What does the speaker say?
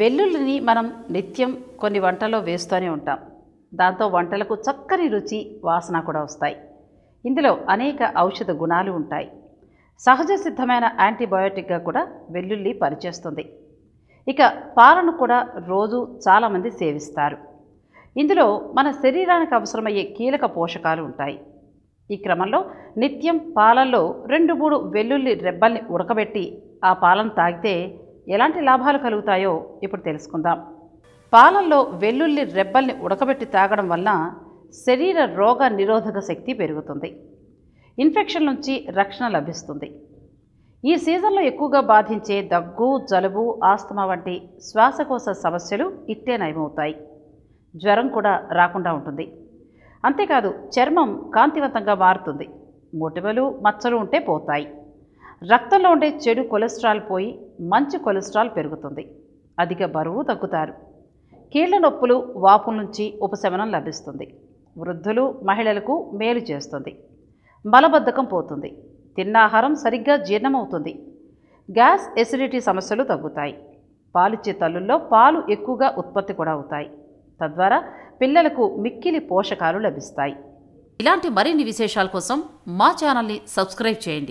వెల్లుల్లిని మనం నిత్యం కొన్ని వంటల్లో వేస్తూనే ఉంటాం దాంతో వంటలకు చక్కని రుచి వాసన కూడా వస్తాయి ఇందులో అనేక ఔషధ గుణాలు ఉంటాయి సహజ సిద్ధమైన యాంటీబయోటిక్గా కూడా వెల్లుల్లి పనిచేస్తుంది ఇక పాలను కూడా రోజు చాలామంది సేవిస్తారు ఇందులో మన శరీరానికి అవసరమయ్యే కీలక పోషకాలు ఉంటాయి ఈ క్రమంలో నిత్యం పాలల్లో రెండు మూడు వెల్లుల్లి రెబ్బల్ని ఉడకబెట్టి ఆ పాలను తాగితే ఎలాంటి లాభాలు కలుగుతాయో ఇప్పుడు తెలుసుకుందాం పాలల్లో వెల్లుల్లి రెబ్బల్ని ఉడకబెట్టి తాగడం వల్ల శరీర రోగ నిరోధక శక్తి పెరుగుతుంది ఇన్ఫెక్షన్ నుంచి రక్షణ లభిస్తుంది ఈ సీజన్లో ఎక్కువగా బాధించే దగ్గు జలుబు ఆస్తమా వంటి శ్వాసకోశ సమస్యలు ఇట్టే నయమవుతాయి జ్వరం కూడా రాకుండా ఉంటుంది అంతేకాదు చర్మం కాంతివంతంగా మారుతుంది మొటిమలు మచ్చలు ఉంటే పోతాయి రక్తంలో ఉండే చెడు కొలెస్ట్రాల్ పోయి మంచి కొలెస్ట్రాల్ పెరుగుతుంది అధిక బరువు తగ్గుతారు కీళ్ల నొప్పులు వాపు నుంచి ఉపశమనం లభిస్తుంది వృద్ధులు మహిళలకు మేలు చేస్తుంది మలబద్ధకం పోతుంది తిన్న ఆహారం సరిగ్గా జీర్ణమవుతుంది గ్యాస్ ఎసిడిటీ సమస్యలు తగ్గుతాయి పాలిచ్చే తల్లుల్లో పాలు ఎక్కువగా ఉత్పత్తి కూడా అవుతాయి తద్వారా పిల్లలకు మిక్కిలి పోషకాలు లభిస్తాయి ఇలాంటి మరిన్ని విశేషాల కోసం మా ఛానల్ని సబ్స్క్రైబ్ చేయండి